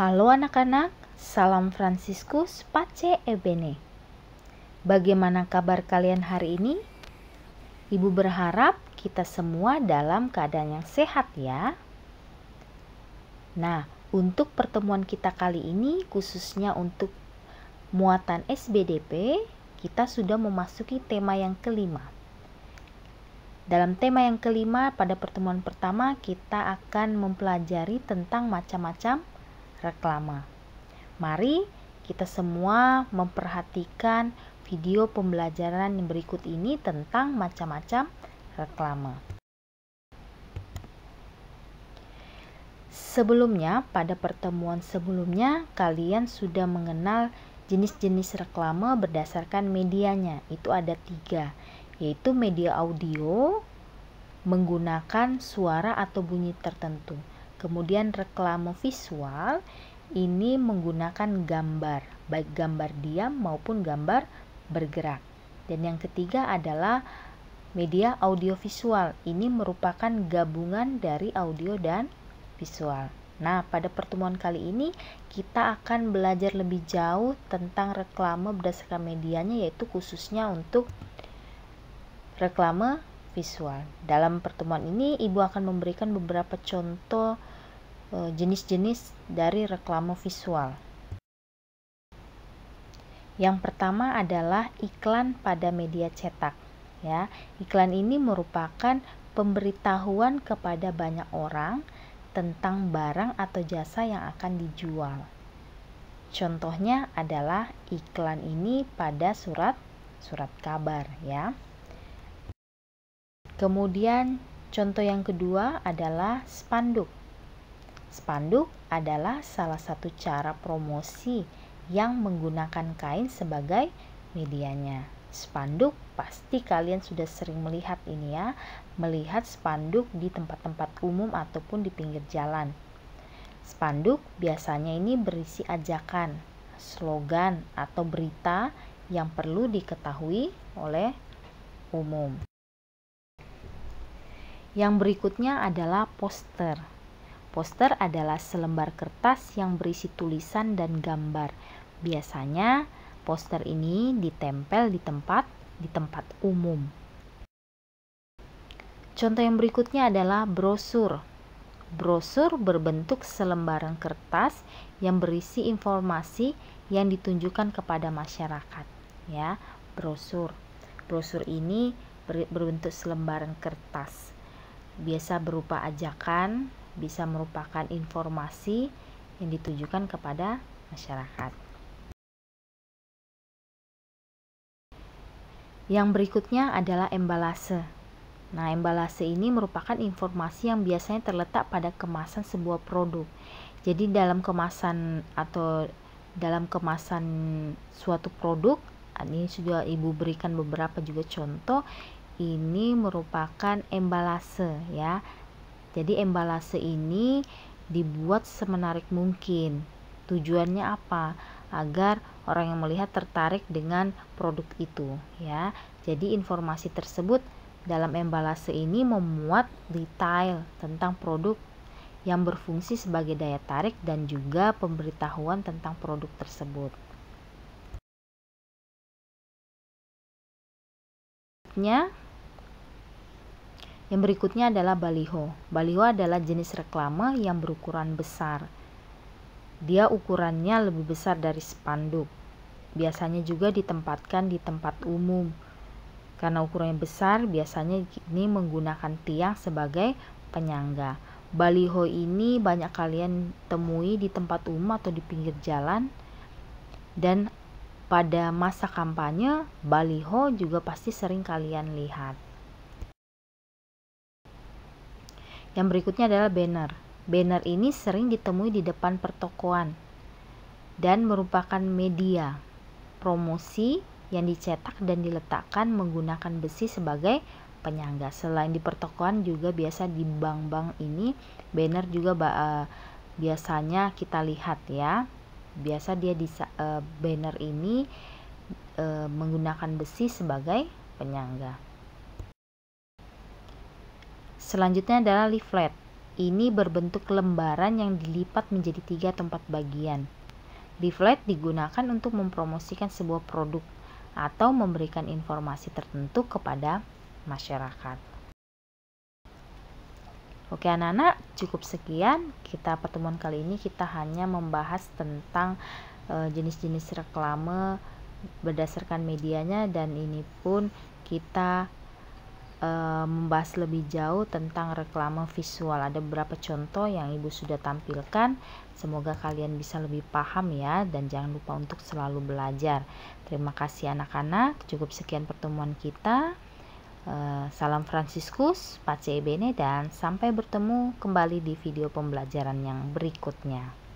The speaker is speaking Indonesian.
Halo anak-anak, salam Franciscus Pace Ebene. Bagaimana kabar kalian hari ini? Ibu berharap kita semua dalam keadaan yang sehat ya. Nah, untuk pertemuan kita kali ini khususnya untuk muatan SBDP, kita sudah memasuki tema yang kelima. Dalam tema yang kelima pada pertemuan pertama kita akan mempelajari tentang macam-macam reklama. Mari kita semua memperhatikan video pembelajaran yang berikut ini tentang macam-macam reklama. Sebelumnya, pada pertemuan sebelumnya, kalian sudah mengenal jenis-jenis reklama berdasarkan medianya. Itu ada tiga, yaitu media audio, menggunakan suara atau bunyi tertentu. Kemudian reklame visual ini menggunakan gambar, baik gambar diam maupun gambar bergerak. Dan yang ketiga adalah media audiovisual. Ini merupakan gabungan dari audio dan visual. Nah, pada pertemuan kali ini kita akan belajar lebih jauh tentang reklame berdasarkan medianya yaitu khususnya untuk reklame visual. Dalam pertemuan ini Ibu akan memberikan beberapa contoh Eh, jenis-jenis dari reklame visual. Yang pertama adalah iklan pada media cetak. Ya, iklan ini merupakan pemberitahuan kepada banyak orang tentang barang atau jasa yang akan dijual. Contohnya adalah iklan ini pada surat surat kabar ya. Kemudian contoh yang kedua adalah spanduk. Spanduk adalah salah satu cara promosi yang menggunakan kain sebagai medianya. Spanduk pasti kalian sudah sering melihat ini ya, melihat spanduk di tempat-tempat umum ataupun di pinggir jalan. Spanduk biasanya ini berisi ajakan, slogan atau berita yang perlu diketahui oleh umum. Yang berikutnya adalah poster. Poster adalah selembar kertas yang berisi tulisan dan gambar. Biasanya, poster ini ditempel di tempat di tempat umum. Contoh yang berikutnya adalah brosur. Brosur berbentuk selembaran kertas yang berisi informasi yang ditunjukkan kepada masyarakat, ya, brosur. Brosur ini berbentuk selembaran kertas. Biasa berupa ajakan, bisa merupakan informasi yang ditujukan kepada masyarakat. Yang berikutnya adalah embalase. Nah, embalase ini merupakan informasi yang biasanya terletak pada kemasan sebuah produk. Jadi dalam kemasan atau dalam kemasan suatu produk, ini sudah Ibu berikan beberapa juga contoh, ini merupakan embalase ya. Jadi embalase ini dibuat semenarik mungkin. Tujuannya apa? Agar orang yang melihat tertarik dengan produk itu, ya. Jadi informasi tersebut dalam embalase ini memuat detail tentang produk yang berfungsi sebagai daya tarik dan juga pemberitahuan tentang produk tersebut. Selanjutnya, yang berikutnya adalah baliho. Baliho adalah jenis reklama yang berukuran besar. Dia ukurannya lebih besar dari spanduk. Biasanya juga ditempatkan di tempat umum. Karena ukurannya besar, biasanya ini menggunakan tiang sebagai penyangga. Baliho ini banyak kalian temui di tempat umum atau di pinggir jalan. Dan pada masa kampanye, baliho juga pasti sering kalian lihat. Yang berikutnya adalah banner. Banner ini sering ditemui di depan pertokoan dan merupakan media promosi yang dicetak dan diletakkan menggunakan besi sebagai penyangga. Selain di pertokoan juga biasa di bank-bank ini banner juga uh, biasanya kita lihat ya. Biasa dia di uh, banner ini uh, menggunakan besi sebagai penyangga. Selanjutnya adalah leaflet. Ini berbentuk lembaran yang dilipat menjadi tiga tempat bagian. Leaflet digunakan untuk mempromosikan sebuah produk atau memberikan informasi tertentu kepada masyarakat. Oke anak-anak, cukup sekian. Kita pertemuan kali ini kita hanya membahas tentang eh, jenis-jenis reklame berdasarkan medianya dan ini pun kita Eh, membahas lebih jauh tentang reklame visual. Ada beberapa contoh yang Ibu sudah tampilkan. Semoga kalian bisa lebih paham ya dan jangan lupa untuk selalu belajar. Terima kasih anak-anak. Cukup sekian pertemuan kita. Eh, salam Franciscus, Pace Bene dan sampai bertemu kembali di video pembelajaran yang berikutnya.